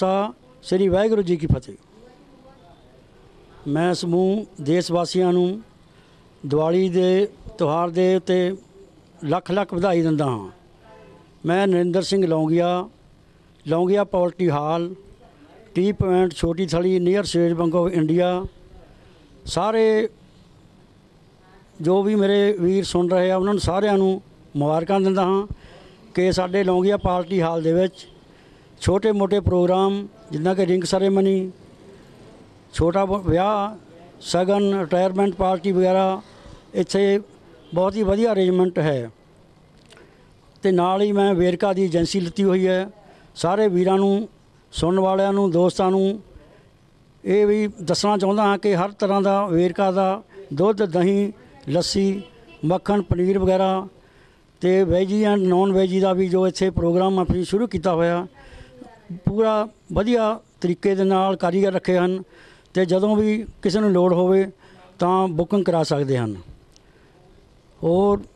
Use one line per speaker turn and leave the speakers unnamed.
ਸਾ ਸ੍ਰੀ ਵਾਹਿਗੁਰੂ ਜੀ ਕੀ ਫਤਿਹ ਮੈਂ ਸਮੂਹ ਦੇਸ਼ ਵਾਸੀਆਂ ਨੂੰ ਦੀਵਾਲੀ ਦੇ ਤਿਉਹਾਰ ਦੇ ਉੱਤੇ ਲੱਖ ਲੱਖ ਵਧਾਈ ਦਿੰਦਾ ਹਾਂ ਮੈਂ Narinder Singh Longia Longia poultry hall T point ਛੋਟੀ ਥਲੀ ਨੀਅਰ ਸੇਜ ਬੰਗੋ ਇੰਡੀਆ ਸਾਰੇ ਜੋ ਵੀ ਮੇਰੇ ਵੀਰ ਸੁਣ ਰਹੇ ਆ ਉਹਨਾਂ ਨੂੰ ਸਾਰਿਆਂ ਨੂੰ ਮੁਬਾਰਕਾਂ ਦਿੰਦਾ ਹਾਂ ਕਿ ਸਾਡੇ ਲੌਂਗੀਆ ਪਾਰਟੀ ਹਾਲ ਦੇ ਵਿੱਚ ਛੋਟੇ-ਮੋਟੇ ਪ੍ਰੋਗਰਾਮ ਜਿੱਦਾਂ ਕਿ ਰਿੰਗ ਸੈਰੇਮਨੀ ਛੋਟਾ ਵਿਆਹ ਸਗਨ ਰਿਟਾਇਰਮੈਂਟ ਪਾਰਟੀ ਵਗੈਰਾ ਇੱਥੇ ਬਹੁਤ ਹੀ ਵਧੀਆ ਅਰੇਂਜਮੈਂਟ ਹੈ ਤੇ ਨਾਲ ਹੀ ਮੈਂ ਵੇਰਕਾ ਦੀ ਏਜੰਸੀ ਲਿੱਤੀ ਹੋਈ ਹੈ ਸਾਰੇ ਵੀਰਾਂ ਨੂੰ ਸੁਣਨ ਵਾਲਿਆਂ ਨੂੰ ਦੋਸਤਾਂ ਨੂੰ ਇਹ ਵੀ ਦੱਸਣਾ ਚਾਹੁੰਦਾ ਹਾਂ ਕਿ ਹਰ ਤਰ੍ਹਾਂ ਦਾ ਵੇਰਕਾ ਦਾ ਦੁੱਧ ਦਹੀਂ ਲੱਸੀ ਮੱਖਣ ਪਨੀਰ ਵਗੈਰਾ ਤੇ ਵੈਜੀ ਐਂਡ ਨਾਨ ਵੈਜੀ ਦਾ ਵੀ ਜੋ ਇੱਥੇ ਪ੍ਰੋਗਰਾਮ ਆਪਣੀ ਸ਼ੁਰੂ ਕੀਤਾ ਹੋਇਆ ਪੂਰਾ ਵਧੀਆ ਤਰੀਕੇ ਦੇ ਨਾਲ ਕਾਰੀਗਰ ਰੱਖੇ ਹਨ ਤੇ ਜਦੋਂ ਵੀ ਕਿਸੇ ਨੂੰ ਲੋੜ ਹੋਵੇ ਤਾਂ ਬੁਕਿੰਗ ਕਰਾ ਸਕਦੇ ਹਨ ਹੋਰ